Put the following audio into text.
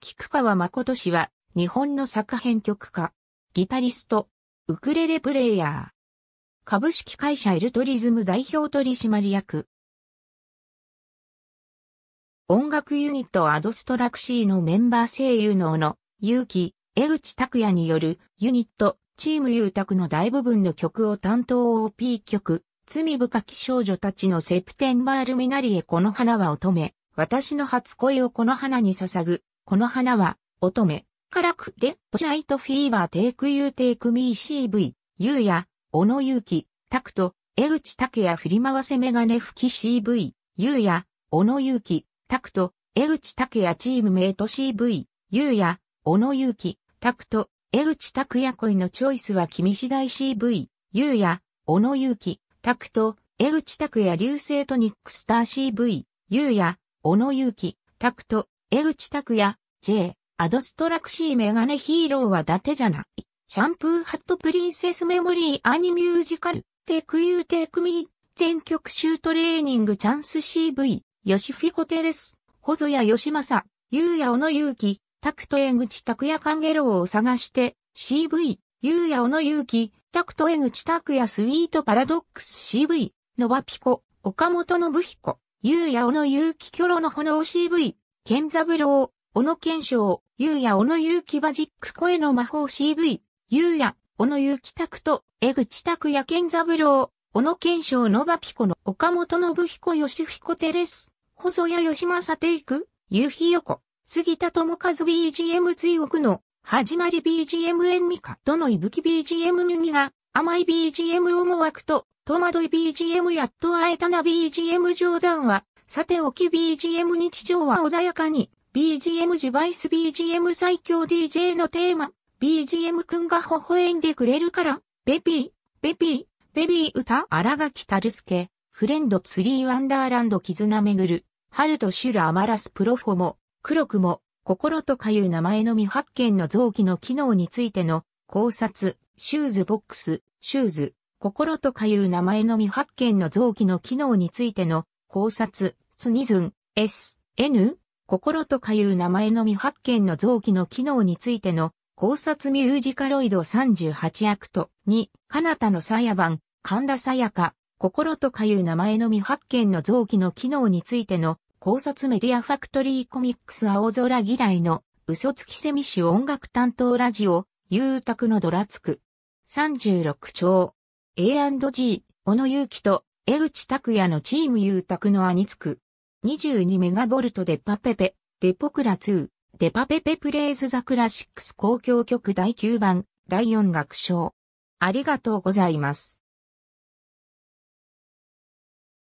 菊川誠氏は、日本の作編曲家、ギタリスト、ウクレレプレイヤー、株式会社エルトリズム代表取締役、音楽ユニットアドストラクシーのメンバー声優能の、結城、江口拓也によるユニット、チーム優拓の大部分の曲を担当 OP 曲、罪深き少女たちのセプテンバールミナリエこの花は乙女、私の初恋をこの花に捧ぐ、この花は、乙女、カラクレ、ド、シナイトフィーバーテイクユーテイクミー CV、ユーヤ、オノユウキ、タクト、エグチタケヤ振り回せメガネ吹き CV、ユーヤ、オノユウキ、タクト、エグチタケヤチームメイト CV、ユーヤ、オノユウキ、タクト、エグチタクヤ恋のチョイスは君次第 CV、ユーヤ、オノユウキ、タクト、エグチタクヤ流星トニックスター CV、ユーヤ、オノユウキ、タクト、江口拓也、J、アドストラクシーメガネヒーローは伊達じゃない。シャンプーハットプリンセスメモリーアニミュージカル、テクユーテクミー、全曲集トレーニングチャンス CV、ヨシフィコテレス、細谷義正、ゆうやおのゆうき、タクト江口拓也カンゲロウを探して、CV、ゆうやおのゆうき、タクト江口拓也スイートパラドックス CV、ノバピコ、岡本信彦、ゆうやおのゆうきキョロの炎 CV、健三郎、小野ユ章、ヤ也小野ウキバジック声の魔法 CV、優也、小野祐希拓と、江口拓也健三郎、小野ョ章ノバピコの岡本信彦ィ彦テレス、細谷義正テイク、夕日横、杉田智和 BGM 追憶の、始まり BGM 演ミカ、どのいぶき BGM 脱ぎが、甘い BGM 思惑と、戸惑い BGM やっと会えたな BGM 冗談は、さておき BGM 日常は穏やかに、BGM ジュバイス BGM 最強 DJ のテーマ、BGM くんが微笑んでくれるから、ベビー、ベビー、ベビー歌、荒垣すけ、フレンドツリーワンダーランド絆めぐる、春とシュアマラスプロフォも、黒くも、心とかいう名前の未発見の臓器の機能についての考察、シューズボックス、シューズ、心とかいう名前の未発見の臓器の機能についての考察、ツニズン、S、N、心とかいう名前の未発見の臓器の機能についての考察ミュージカロイド38アクト2、カナタのサヤ版、神田サヤか、心とかいう名前の未発見の臓器の機能についての考察メディアファクトリーコミックス青空嫌いの嘘つきセミシュ音楽担当ラジオ、ゆうたくのドラつく。36兆 A&G、小野祐樹と江口拓也のチーム優拓の兄つく。22メガボルトでパペペ、デポクラ2、デパペペプレイズザクラシックス交響曲第9番、第4楽章。ありがとうございます。